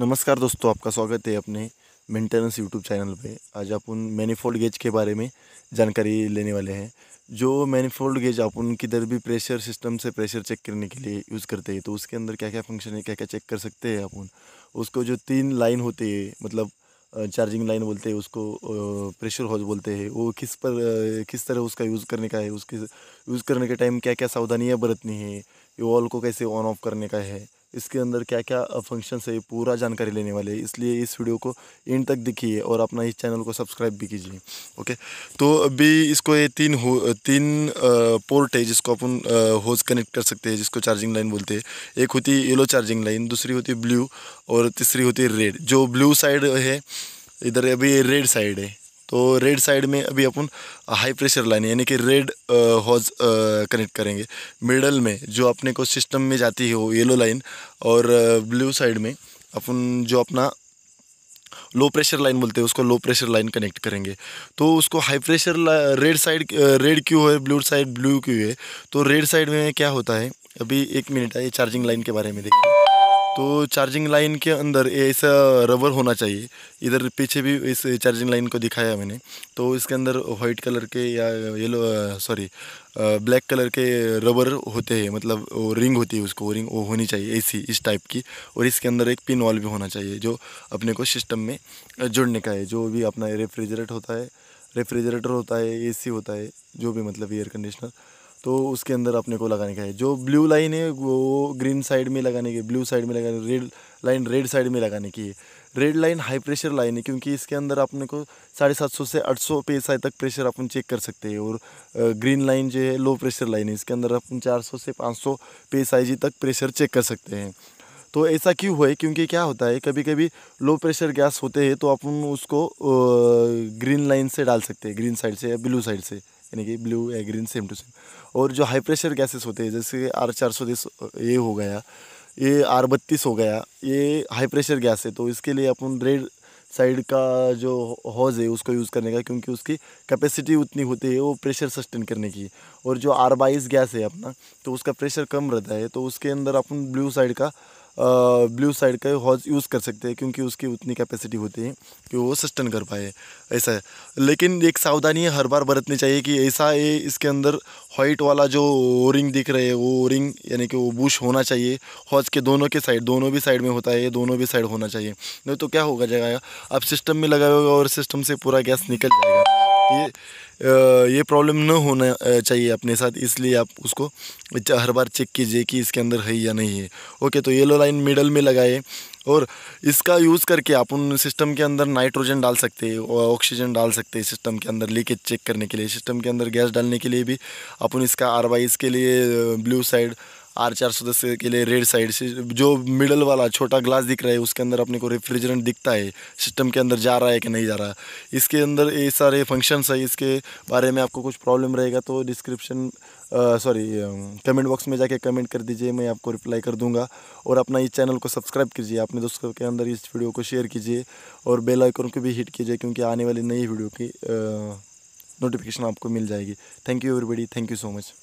नमस्कार दोस्तों आपका स्वागत है अपने मेंटेनेंस यूट्यूब चैनल पे आज अपन मैनीफोल्ड गेज के बारे में जानकारी लेने वाले हैं जो मैनीफोल्ड गेज अपन किधर भी प्रेशर सिस्टम से प्रेशर चेक करने के लिए यूज़ करते हैं तो उसके अंदर क्या क्या फंक्शन है क्या क्या चेक कर सकते हैं अपन उसको जो तीन लाइन होते है मतलब चार्जिंग लाइन बोलते हैं उसको प्रेशर हॉज बोलते हैं वो किस पर किस तरह उसका यूज़ करने का है उसके यूज़ करने के टाइम क्या क्या सावधानियाँ बरतनी है वॉल को कैसे ऑन ऑफ करने का है इसके अंदर क्या क्या फंक्शंस है ये पूरा जानकारी लेने वाले हैं इसलिए इस वीडियो को एंड तक देखिए और अपना इस चैनल को सब्सक्राइब भी कीजिए ओके तो अभी इसको ये तीन हो तीन पोर्ट है जिसको अपन होज कनेक्ट कर सकते हैं जिसको चार्जिंग लाइन बोलते हैं एक होती है येलो चार्जिंग लाइन दूसरी होती है ब्लू और तीसरी होती है रेड जो ब्लू साइड है इधर अभी रेड साइड है तो रेड साइड में अभी अपन हाई प्रेशर लाइन यानी कि रेड हॉज कनेक्ट करेंगे मिडल में जो अपने को सिस्टम में जाती है वो येलो लाइन और ब्लू uh, साइड में अपन जो अपना लो प्रेशर लाइन बोलते हैं उसको लो प्रेशर लाइन कनेक्ट करेंगे तो उसको high pressure red side red क्यों है ब्लू साइड ब्लू क्यों है तो रेड साइड में क्या होता है अभी एक मिनट है ये चार्जिंग लाइन के बारे में देखिए तो चार्जिंग लाइन के अंदर ऐसा रबर होना चाहिए इधर पीछे भी इस चार्जिंग लाइन को दिखाया मैंने तो इसके अंदर वाइट कलर के या येलो सॉरी ब्लैक कलर के रबर होते हैं मतलब वो रिंग होती है उसको वो रिंग वो होनी चाहिए ऐसी इस टाइप की और इसके अंदर एक पिन वॉल भी होना चाहिए जो अपने को सिस्टम में जुड़ने का है जो भी अपना रेफ्रिजरेट होता है रेफ्रिजरेटर होता है ए होता है जो भी मतलब एयर कंडीशनर तो उसके अंदर अपने को लगाने का है जो ब्लू लाइन है वो ग्रीन साइड में लगाने की ब्लू साइड में लगाने रेड लाइन रेड साइड में लगाने की है red line high pressure line है क्योंकि इसके अंदर अपने को साढ़े सात सौ से आठ सौ पी तक प्रेशर अपन चेक कर सकते हैं और ग्रीन लाइन जो है लो प्रेशर लाइन है इसके अंदर अपन चार सौ से पाँच सौ जी तक प्रेशर चेक कर सकते हैं तो ऐसा क्यों हुआ है क्योंकि क्या होता है कभी कभी लो प्रेशर गैस होते हैं तो अपन उसको ग्रीन लाइन से डाल सकते हैं ग्रीन साइड से या ब्लू साइड से यानी कि ब्लू या ग्रीन सेम टू सेम और जो हाई प्रेशर गैसेस होते हैं जैसे आर चार सौ दस ये हो गया ये आर बत्तीस हो गया ये हाई प्रेशर गैस है तो इसके लिए अपन रेड साइड का जो हॉज है उसको यूज़ करने का क्योंकि उसकी कैपेसिटी उतनी होती है वो प्रेशर सस्टेन करने की और जो आर बाईस गैस है अपना तो उसका प्रेशर कम रहता है तो उसके अंदर अपन ब्लू साइड का ब्लू साइड का हॉज यूज़ कर सकते हैं क्योंकि उसकी उतनी कैपेसिटी होती है कि वो सस्टेन कर पाए ऐसा है लेकिन एक सावधानी हर बार बरतनी चाहिए कि ऐसा है इसके अंदर वाइट वाला जो ओरिंग दिख रहे है वो ओरिंग यानी कि वो बुश होना चाहिए हॉज के दोनों के साइड दोनों भी साइड में होता है दोनों भी साइड होना चाहिए नहीं तो क्या होगा जगह आप सिस्टम में लगाएगा और सिस्टम से पूरा गैस निकल जाएगा ये ये प्रॉब्लम न होना चाहिए अपने साथ इसलिए आप उसको हर बार चेक कीजिए कि इसके अंदर है या नहीं है ओके तो येलो लाइन मिडल में लगाए और इसका यूज़ करके आप उन सिस्टम के अंदर नाइट्रोजन डाल सकते हैं ऑक्सीजन डाल सकते हैं सिस्टम के अंदर लीकेज चेक करने के लिए सिस्टम के अंदर गैस डालने के लिए भी अपन इसका आरवाइज के लिए ब्लू साइड आर चार सौ दस के लिए रेड साइड से जो मिडल वाला छोटा ग्लास दिख रहा है उसके अंदर अपने को रेफ्रिजरेंट दिखता है सिस्टम के अंदर जा रहा है कि नहीं जा रहा इसके अंदर ये सारे फंक्शंस है इसके बारे में आपको कुछ प्रॉब्लम रहेगा तो डिस्क्रिप्शन सॉरी कमेंट बॉक्स में जाके कमेंट कर दीजिए मैं आपको रिप्लाई कर दूंगा और अपना इस चैनल को सब्सक्राइब कीजिए अपने दोस्तों के अंदर इस वीडियो को शेयर कीजिए और बेल आइकन को भी हिट कीजिए क्योंकि आने वाली नई वीडियो की नोटिफिकेशन आपको मिल जाएगी thank you everybody thank you so much